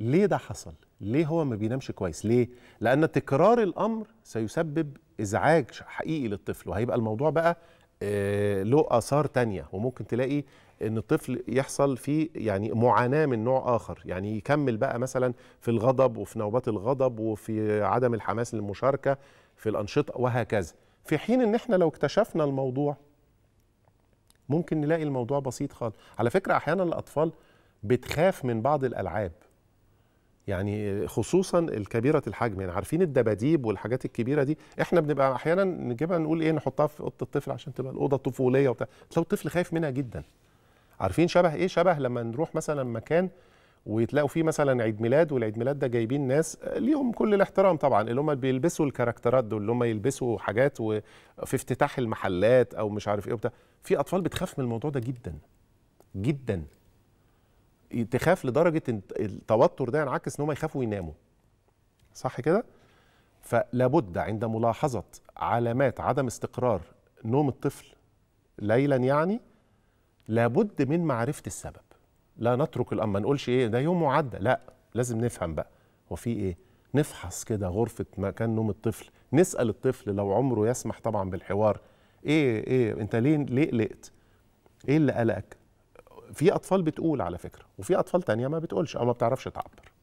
ليه ده حصل ليه هو ما بينامش كويس ليه لان تكرار الامر سيسبب ازعاج حقيقي للطفل وهيبقى الموضوع بقى آه، له اثار تانية وممكن تلاقي ان الطفل يحصل فيه يعني معاناه من نوع اخر يعني يكمل بقى مثلا في الغضب وفي نوبات الغضب وفي عدم الحماس للمشاركه في الانشطه وهكذا في حين ان احنا لو اكتشفنا الموضوع ممكن نلاقي الموضوع بسيط خالص على فكره احيانا الاطفال بتخاف من بعض الالعاب يعني خصوصا الكبيره الحجم يعني عارفين الدباديب والحاجات الكبيره دي احنا بنبقى احيانا نجيبها نقول ايه نحطها في اوضه الطفل عشان تبقى الاوضه طفوليه وبتاع تلاقي الطفل خايف منها جدا عارفين شبه ايه شبه لما نروح مثلا مكان ويتلاقوا فيه مثلا عيد ميلاد والعيد ميلاد ده جايبين ناس ليهم كل الاحترام طبعا اللي هم بيلبسوا الكاركترات دول اللي هم يلبسوا حاجات وفي افتتاح المحلات او مش عارف ايه وبتاع في اطفال بتخاف من الموضوع ده جدا جدا تخاف لدرجه ان التوتر ده ينعكس ان هم يخافوا يناموا صح كده فلا بد عند ملاحظه علامات عدم استقرار نوم الطفل ليلا يعني لابد من معرفه السبب لا نترك الامر ما نقولش ايه ده يوم معدى لا لازم نفهم بقى هو في ايه نفحص كده غرفه مكان نوم الطفل نسال الطفل لو عمره يسمح طبعا بالحوار ايه ايه انت ليه ليه قلقت ايه اللي قلقك في اطفال بتقول على فكره وفي اطفال تانية ما بتقولش او ما بتعرفش تعبر